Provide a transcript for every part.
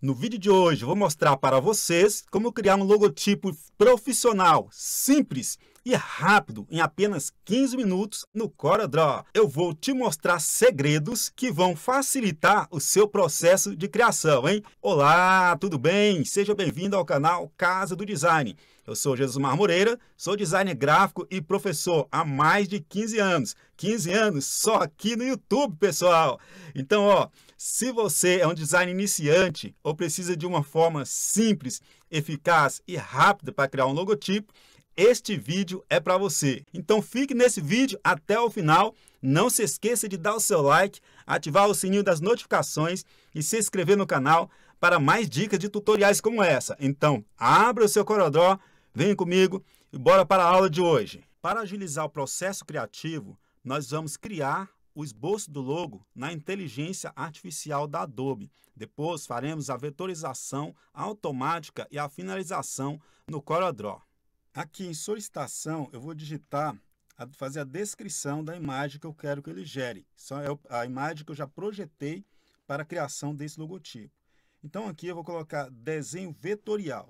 No vídeo de hoje vou mostrar para vocês como criar um logotipo profissional, simples e rápido em apenas 15 minutos no CorelDRAW. Eu vou te mostrar segredos que vão facilitar o seu processo de criação, hein? Olá, tudo bem? Seja bem-vindo ao canal Casa do Design. Eu sou Jesus Mar Moreira, sou designer gráfico e professor há mais de 15 anos. 15 anos só aqui no YouTube, pessoal. Então, ó, se você é um designer iniciante ou precisa de uma forma simples, eficaz e rápida para criar um logotipo, este vídeo é para você. Então fique nesse vídeo até o final. Não se esqueça de dar o seu like, ativar o sininho das notificações e se inscrever no canal para mais dicas de tutoriais como essa. Então abra o seu corodó, venha comigo e bora para a aula de hoje. Para agilizar o processo criativo, nós vamos criar o esboço do logo na inteligência artificial da Adobe. Depois faremos a vetorização automática e a finalização no CorelDRAW. Aqui em solicitação eu vou digitar fazer a descrição da imagem que eu quero que ele gere. Só é a imagem que eu já projetei para a criação desse logotipo. Então aqui eu vou colocar desenho vetorial.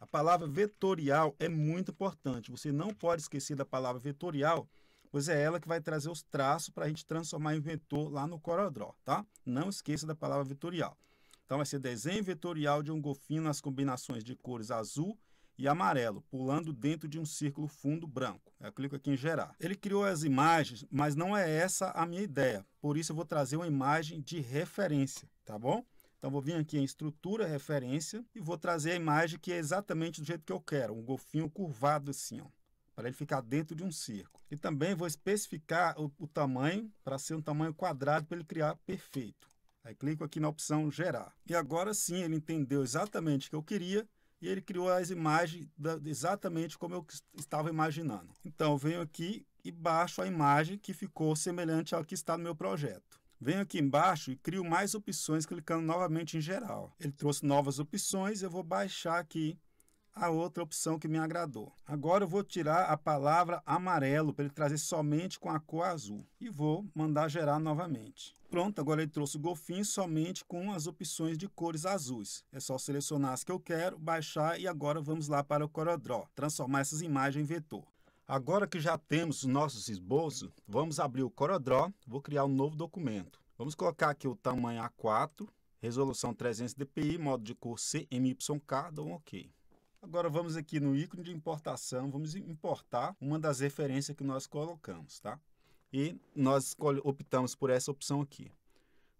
A palavra vetorial é muito importante. Você não pode esquecer da palavra vetorial pois é ela que vai trazer os traços para a gente transformar em vetor lá no CorelDRAW, tá? Não esqueça da palavra vetorial. Então vai ser desenho vetorial de um golfinho nas combinações de cores azul e amarelo, pulando dentro de um círculo fundo branco. Eu clico aqui em gerar. Ele criou as imagens, mas não é essa a minha ideia. Por isso eu vou trazer uma imagem de referência, tá bom? Então vou vir aqui em estrutura, referência e vou trazer a imagem que é exatamente do jeito que eu quero, um golfinho curvado assim, ó para ele ficar dentro de um círculo E também vou especificar o, o tamanho para ser um tamanho quadrado para ele criar perfeito. Aí clico aqui na opção gerar. E agora sim ele entendeu exatamente o que eu queria e ele criou as imagens da, exatamente como eu estava imaginando. Então eu venho aqui e baixo a imagem que ficou semelhante ao que está no meu projeto. Venho aqui embaixo e crio mais opções clicando novamente em geral. Ele trouxe novas opções, eu vou baixar aqui a outra opção que me agradou. Agora eu vou tirar a palavra amarelo para ele trazer somente com a cor azul e vou mandar gerar novamente. Pronto, agora ele trouxe o golfinho somente com as opções de cores azuis. É só selecionar as que eu quero, baixar e agora vamos lá para o CorelDRAW, transformar essas imagens em vetor. Agora que já temos os nossos esboços, vamos abrir o CorelDRAW, vou criar um novo documento. Vamos colocar aqui o tamanho A4, resolução 300 dpi, modo de cor CMYK, dou um OK. Agora vamos aqui no ícone de importação, vamos importar uma das referências que nós colocamos, tá? E nós optamos por essa opção aqui.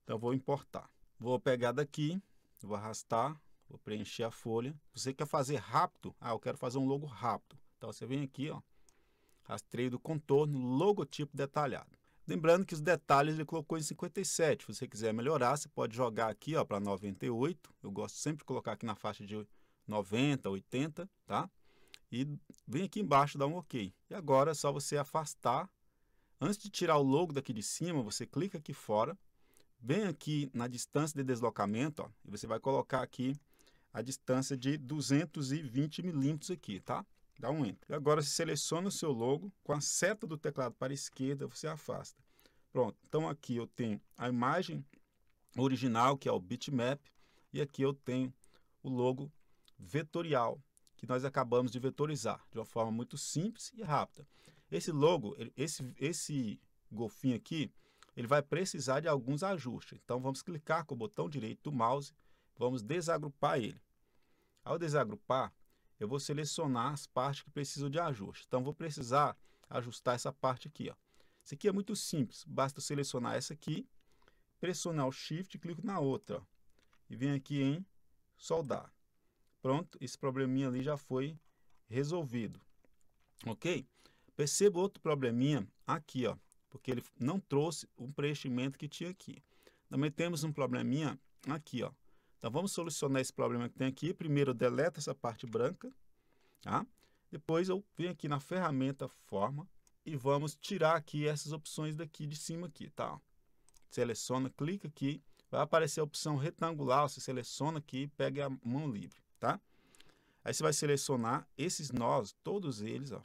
Então vou importar. Vou pegar daqui, vou arrastar, vou preencher a folha. Você quer fazer rápido? Ah, eu quero fazer um logo rápido. Então você vem aqui, ó, rastreio do contorno, logotipo detalhado. Lembrando que os detalhes ele colocou em 57. Se você quiser melhorar, você pode jogar aqui para 98. Eu gosto sempre de colocar aqui na faixa de 90, 80, tá? E vem aqui embaixo dá um OK. E agora é só você afastar. Antes de tirar o logo daqui de cima, você clica aqui fora, vem aqui na distância de deslocamento, ó, e você vai colocar aqui a distância de 220 milímetros aqui, tá? Dá um Enter. E agora você seleciona o seu logo, com a seta do teclado para a esquerda, você afasta. Pronto, então aqui eu tenho a imagem original, que é o bitmap, e aqui eu tenho o logo vetorial, que nós acabamos de vetorizar de uma forma muito simples e rápida. Esse logo, esse, esse golfinho aqui, ele vai precisar de alguns ajustes. Então vamos clicar com o botão direito do mouse, vamos desagrupar ele. Ao desagrupar, eu vou selecionar as partes que precisam de ajuste. Então vou precisar ajustar essa parte aqui. Ó. Isso aqui é muito simples, basta selecionar essa aqui, pressionar o Shift e clico na outra. Ó. E venho aqui em soldar. Pronto, esse probleminha ali já foi resolvido. Ok? Perceba outro probleminha aqui, ó, porque ele não trouxe o preenchimento que tinha aqui. Também temos um probleminha aqui, ó. Então, vamos solucionar esse problema que tem aqui. Primeiro, deleta essa parte branca, tá? Depois, eu venho aqui na ferramenta Forma e vamos tirar aqui essas opções daqui de cima aqui, tá? Seleciona, clica aqui, vai aparecer a opção retangular, você seleciona aqui e pega a mão livre tá? Aí você vai selecionar esses nós, todos eles, ó,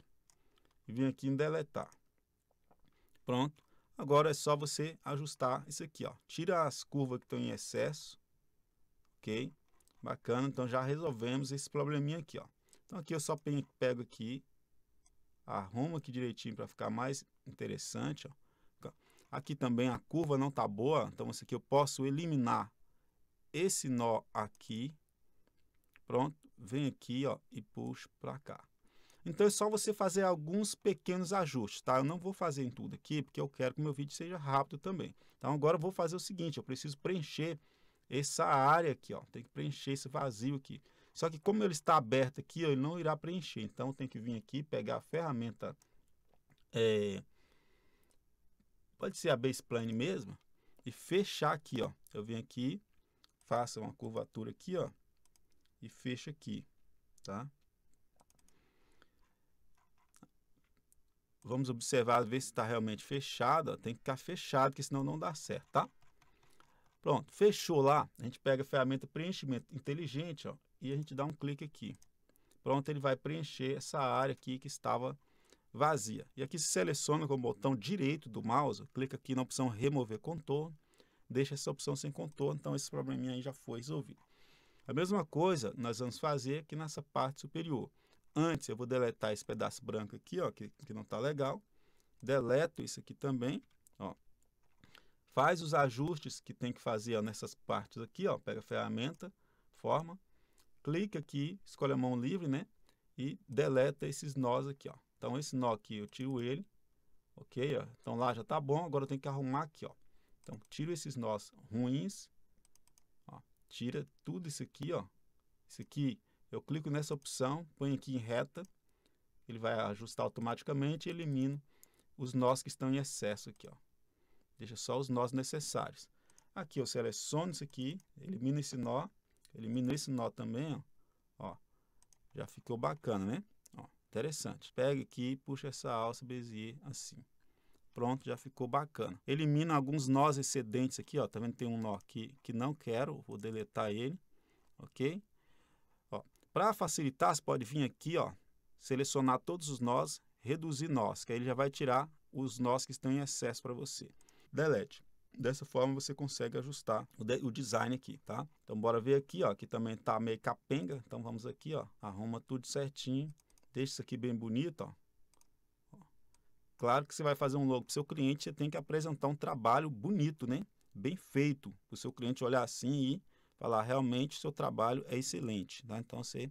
e vem aqui em deletar. Pronto. Agora é só você ajustar isso aqui, ó. Tira as curvas que estão em excesso, ok? Bacana, então já resolvemos esse probleminha aqui, ó. Então aqui eu só pego aqui, arrumo aqui direitinho para ficar mais interessante, ó. Aqui também a curva não tá boa, então isso aqui eu posso eliminar esse nó aqui, Pronto, vem aqui ó, e puxo para cá. Então é só você fazer alguns pequenos ajustes, tá? Eu não vou fazer em tudo aqui, porque eu quero que meu vídeo seja rápido também. Então agora eu vou fazer o seguinte, eu preciso preencher essa área aqui, ó. Tem que preencher esse vazio aqui. Só que como ele está aberto aqui, ó, ele não irá preencher. Então tem que vir aqui, pegar a ferramenta... É, pode ser a base plane mesmo, e fechar aqui, ó. Eu venho aqui, faço uma curvatura aqui, ó e fecha aqui, tá? Vamos observar, ver se está realmente fechado. Tem que ficar fechado, porque senão não dá certo, tá? Pronto, fechou lá. A gente pega a ferramenta preenchimento inteligente, ó, e a gente dá um clique aqui. Pronto, ele vai preencher essa área aqui que estava vazia. E aqui se seleciona com o botão direito do mouse, clica aqui na opção remover contorno, deixa essa opção sem contorno, então esse probleminha aí já foi resolvido. A mesma coisa nós vamos fazer aqui nessa parte superior. Antes eu vou deletar esse pedaço branco aqui, ó, que, que não está legal. Deleto isso aqui também, ó. Faz os ajustes que tem que fazer ó, nessas partes aqui, ó. Pega a ferramenta, forma, clica aqui, escolhe a mão livre, né? E deleta esses nós aqui, ó. Então esse nó aqui eu tiro ele, ok? Ó. Então lá já tá bom, agora eu tenho que arrumar aqui, ó. Então tiro esses nós ruins, tira tudo isso aqui, ó. Isso aqui, eu clico nessa opção, ponho aqui em reta, ele vai ajustar automaticamente e elimino os nós que estão em excesso aqui, ó. Deixa só os nós necessários. Aqui eu seleciono isso aqui, elimino esse nó, elimino esse nó também, ó. ó já ficou bacana, né? Ó, interessante. Pega aqui e puxa essa alça Bezier assim pronto, já ficou bacana. Elimina alguns nós excedentes aqui, ó, tá vendo? Tem um nó aqui que não quero, vou deletar ele, ok? Para facilitar, você pode vir aqui, ó, selecionar todos os nós, reduzir nós, que aí ele já vai tirar os nós que estão em excesso para você. Delete. Dessa forma você consegue ajustar o, de, o, design aqui, tá? Então bora ver aqui, ó, que também tá meio capenga, então vamos aqui, ó, arruma tudo certinho, deixa isso aqui bem bonito, ó, Claro que você vai fazer um logo para o seu cliente, você tem que apresentar um trabalho bonito, né? Bem feito, para o seu cliente olhar assim e falar, realmente, seu trabalho é excelente. Tá? Então, você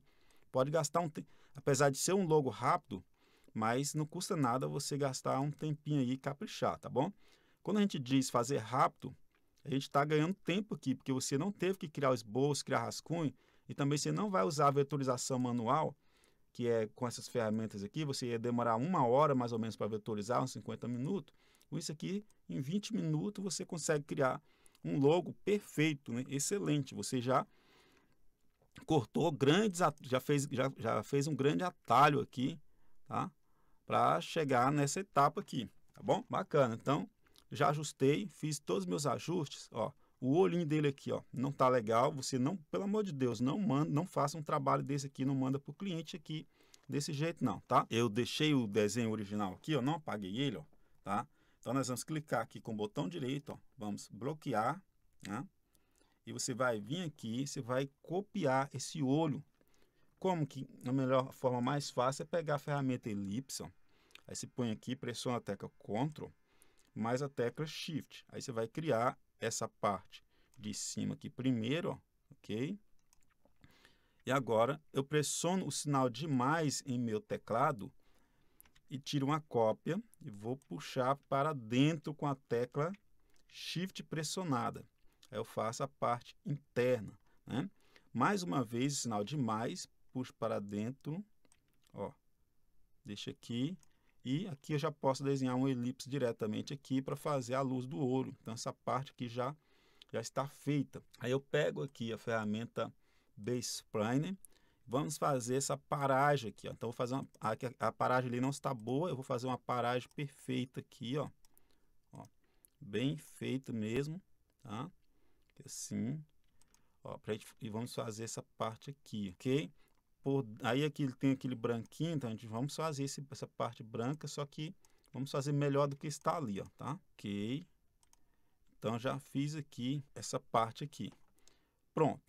pode gastar um tempo, apesar de ser um logo rápido, mas não custa nada você gastar um tempinho aí e caprichar, tá bom? Quando a gente diz fazer rápido, a gente está ganhando tempo aqui, porque você não teve que criar o esboço, criar rascunho, e também você não vai usar a vetorização manual que é com essas ferramentas aqui, você ia demorar uma hora mais ou menos para vetorizar, uns 50 minutos. Com isso aqui, em 20 minutos, você consegue criar um logo perfeito, né? excelente. Você já cortou grandes, já fez, já, já fez um grande atalho aqui, tá? Para chegar nessa etapa aqui, tá bom? Bacana. Então, já ajustei, fiz todos os meus ajustes, ó o olhinho dele aqui, ó, não tá legal, você não, pelo amor de Deus, não manda, não faça um trabalho desse aqui, não manda para o cliente aqui desse jeito não, tá? Eu deixei o desenho original aqui, eu não apaguei ele, ó, tá? Então nós vamos clicar aqui com o botão direito, ó, vamos bloquear, né? E você vai vir aqui, você vai copiar esse olho. Como que a melhor forma mais fácil é pegar a ferramenta elipse, ó. Aí você põe aqui, pressiona a tecla Ctrl mais a tecla Shift. Aí você vai criar essa parte de cima aqui primeiro, ó, ok? E agora eu pressiono o sinal de mais em meu teclado e tiro uma cópia e vou puxar para dentro com a tecla Shift pressionada. Aí eu faço a parte interna, né? Mais uma vez, o sinal de mais, puxo para dentro, ó, deixa aqui, e aqui eu já posso desenhar um elipse diretamente aqui para fazer a luz do ouro. Então essa parte aqui já, já está feita. Aí eu pego aqui a ferramenta Base Planer. Vamos fazer essa paragem aqui. Ó. Então vou fazer uma, a, a paragem ali não está boa. Eu vou fazer uma paragem perfeita aqui, ó. ó bem feito mesmo, tá? Assim, ó, gente, e vamos fazer essa parte aqui, ok? por, aí aqui é tem aquele branquinho, então a gente vamos fazer esse, essa parte branca, só que vamos fazer melhor do que está ali, ó, tá? Ok. Então já fiz aqui essa parte aqui. Pronto.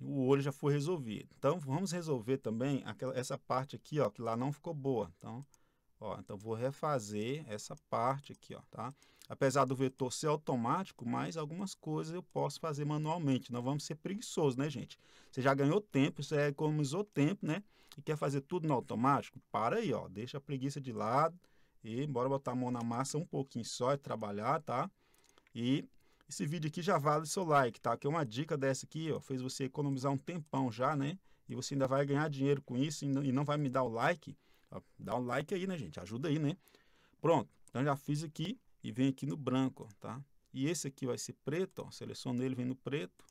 O olho já foi resolvido. Então vamos resolver também aquela, essa parte aqui, ó, que lá não ficou boa. Então, ó, então vou refazer essa parte aqui, ó, tá? apesar do vetor ser automático, hum. mas algumas coisas eu posso fazer manualmente. Não vamos ser preguiçosos, né, gente? Você já ganhou tempo, você economizou tempo, né? E quer fazer tudo no automático? Para aí, ó. Deixa a preguiça de lado e bora botar a mão na massa um pouquinho só e trabalhar, tá? E esse vídeo aqui já vale seu like, tá? Que é uma dica dessa aqui, ó. Fez você economizar um tempão já, né? E você ainda vai ganhar dinheiro com isso e não vai me dar o like. Ó, dá um like aí, né, gente? Ajuda aí, né? Pronto. Então já fiz aqui e vem aqui no branco, tá? E esse aqui vai ser preto, ó, seleciono ele, vem no preto.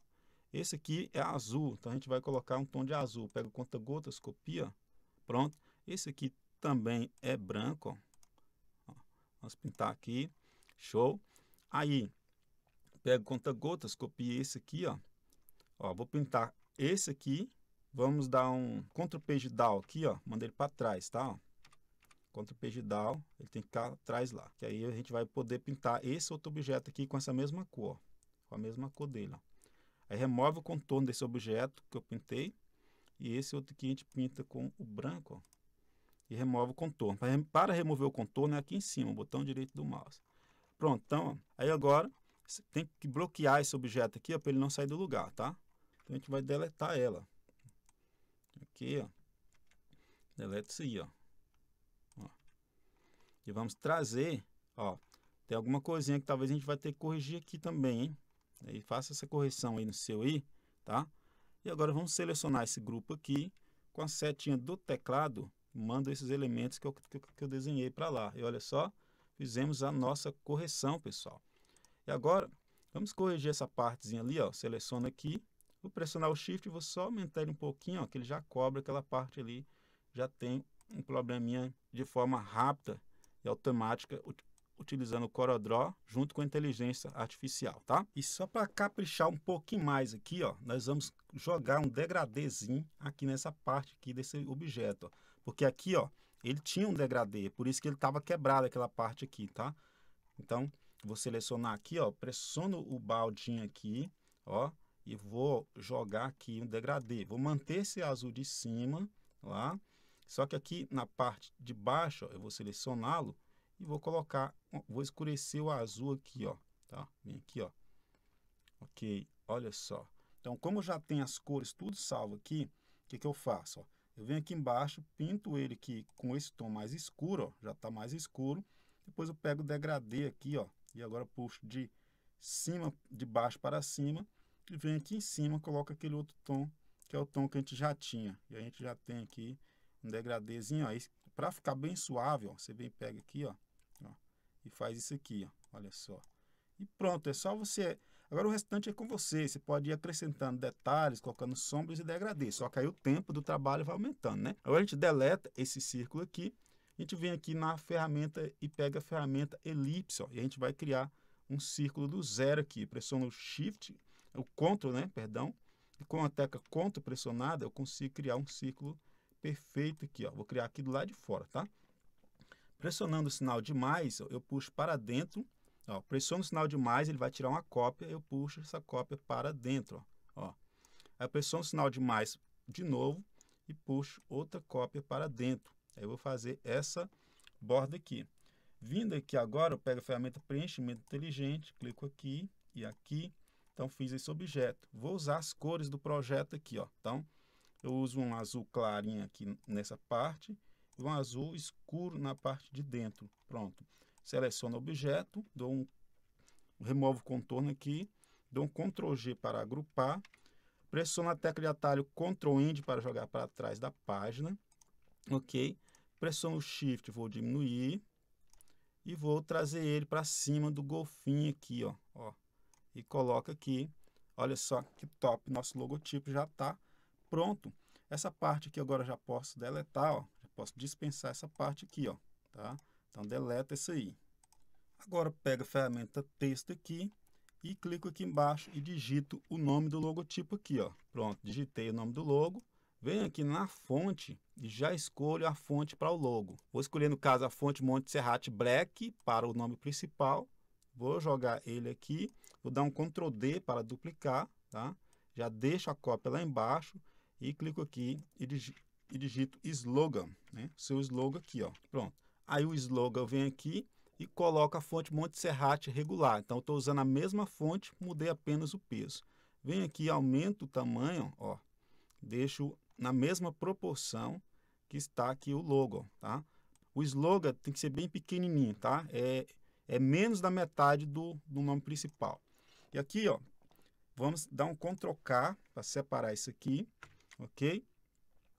Esse aqui é azul, então a gente vai colocar um tom de azul. Pega o conta-gotas, copia, pronto. Esse aqui também é branco, ó. Vamos pintar aqui, show. Aí, pego conta-gotas, copio esse aqui, ó. ó. Vou pintar esse aqui, vamos dar um Ctrl Page Down aqui, ó. Manda ele para trás, tá? Ó contra o down, ele tem que estar tá atrás lá. Que aí a gente vai poder pintar esse outro objeto aqui com essa mesma cor, com a mesma cor dele. Ó. Aí remove o contorno desse objeto que eu pintei e esse outro aqui a gente pinta com o branco ó, e remove o contorno. Para remover o contorno é aqui em cima, o botão direito do mouse. Pronto, então, ó, aí agora tem que bloquear esse objeto aqui para ele não sair do lugar, tá? Então a gente vai deletar ela. Aqui, ó. Deleta isso aí, ó e vamos trazer, ó, tem alguma coisinha que talvez a gente vai ter que corrigir aqui também, hein? Aí faça essa correção aí no seu i, tá? E agora vamos selecionar esse grupo aqui com a setinha do teclado, mando esses elementos que eu, que, eu desenhei para lá. E olha só, fizemos a nossa correção, pessoal. E agora, vamos corrigir essa partezinha ali, ó, seleciona aqui, vou pressionar o shift e vou só aumentar ele um pouquinho, ó, que ele já cobra aquela parte ali, já tem um probleminha de forma rápida e é automática utilizando o CorelDRAW junto com a inteligência artificial, tá? E só para caprichar um pouquinho mais aqui, ó, nós vamos jogar um degradezinho aqui nessa parte aqui desse objeto, ó, porque aqui, ó, ele tinha um degradê, por isso que ele estava quebrado aquela parte aqui, tá? Então, vou selecionar aqui, ó, pressiono o baldinho aqui, ó, e vou jogar aqui um degradê. Vou manter esse azul de cima, lá, só que aqui na parte de baixo, ó, eu vou selecioná-lo e vou colocar, vou escurecer o azul aqui, ó, tá? Vem aqui, ó. Ok, olha só. Então, como já tem as cores tudo salvo aqui, o que, que eu faço? Ó? Eu venho aqui embaixo, pinto ele aqui com esse tom mais escuro, ó, já está mais escuro. Depois eu pego o degradê aqui, ó, e agora puxo de cima, de baixo para cima. E venho aqui em cima, coloco aquele outro tom, que é o tom que a gente já tinha. E a gente já tem aqui um degradêzinho, Para ficar bem suave, ó, você vem pega aqui, ó, ó, e faz isso aqui, ó. Olha só. E pronto, é só você... Agora o restante é com você. Você pode ir acrescentando detalhes, colocando sombras e degradê. Só que aí o tempo do trabalho vai aumentando, né? Agora a gente deleta esse círculo aqui. A gente vem aqui na ferramenta e pega a ferramenta elipse, ó, E a gente vai criar um círculo do zero aqui. Pressiona o Shift, o Ctrl, né? Perdão. E com a tecla Ctrl pressionada, eu consigo criar um círculo perfeito aqui, ó. Vou criar aqui do lado de fora, tá? Pressionando o sinal de mais, eu puxo para dentro. Ó, pressiono o sinal de mais, ele vai tirar uma cópia, eu puxo essa cópia para dentro, ó. ó. Aí pressiono o sinal de mais de novo e puxo outra cópia para dentro. Aí eu vou fazer essa borda aqui. Vindo aqui agora, eu pego a ferramenta preenchimento inteligente, clico aqui e aqui. Então, fiz esse objeto. Vou usar as cores do projeto aqui, ó. Então, eu uso um azul clarinho aqui nessa parte e um azul escuro na parte de dentro. Pronto. Seleciono o objeto, dou um, removo o contorno aqui, dou um Ctrl G para agrupar, pressiono a tecla de atalho Ctrl End para jogar para trás da página, ok? Pressiono o Shift, vou diminuir e vou trazer ele para cima do golfinho aqui, ó, ó. E coloca aqui, olha só que top, nosso logotipo já está Pronto. Essa parte aqui agora já posso deletar, ó. Já posso dispensar essa parte aqui, ó, tá? Então deleta isso aí. Agora pega a ferramenta texto aqui e clico aqui embaixo e digito o nome do logotipo aqui, ó. Pronto, digitei o nome do logo. Venho aqui na fonte e já escolho a fonte para o logo. Vou escolher, no caso, a fonte Montserrat Black para o nome principal. Vou jogar ele aqui, vou dar um Ctrl D para duplicar, tá? Já deixo a cópia lá embaixo e clico aqui e, digito slogan, né? Seu slogan aqui, ó. Pronto. Aí o slogan vem aqui e coloca a fonte Montserrat regular. Então, eu estou usando a mesma fonte, mudei apenas o peso. Venho aqui, aumento o tamanho, ó. Deixo na mesma proporção que está aqui o logo, tá? O slogan tem que ser bem pequenininho, tá? É, é menos da metade do, do nome principal. E aqui, ó, vamos dar um Ctrl K para separar isso aqui ok?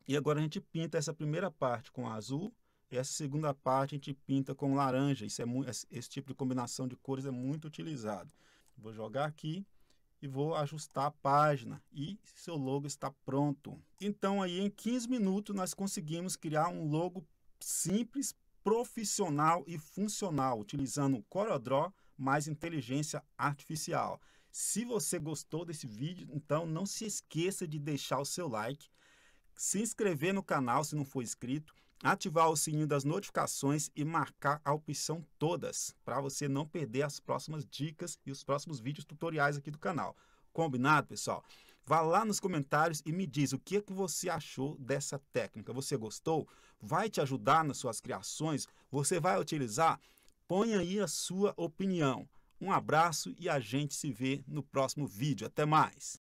E agora a gente pinta essa primeira parte com azul e essa segunda parte a gente pinta com laranja. Isso é muito, esse tipo de combinação de cores é muito utilizado. Vou jogar aqui e vou ajustar a página e seu logo está pronto. Então aí em 15 minutos nós conseguimos criar um logo simples, profissional e funcional utilizando CorelDRAW mais inteligência artificial. Se você gostou desse vídeo, então não se esqueça de deixar o seu like, se inscrever no canal se não for inscrito, ativar o sininho das notificações e marcar a opção todas para você não perder as próximas dicas e os próximos vídeos tutoriais aqui do canal. Combinado, pessoal? Vá lá nos comentários e me diz o que é que você achou dessa técnica. Você gostou? Vai te ajudar nas suas criações? Você vai utilizar? Põe aí a sua opinião. Um abraço e a gente se vê no próximo vídeo. Até mais!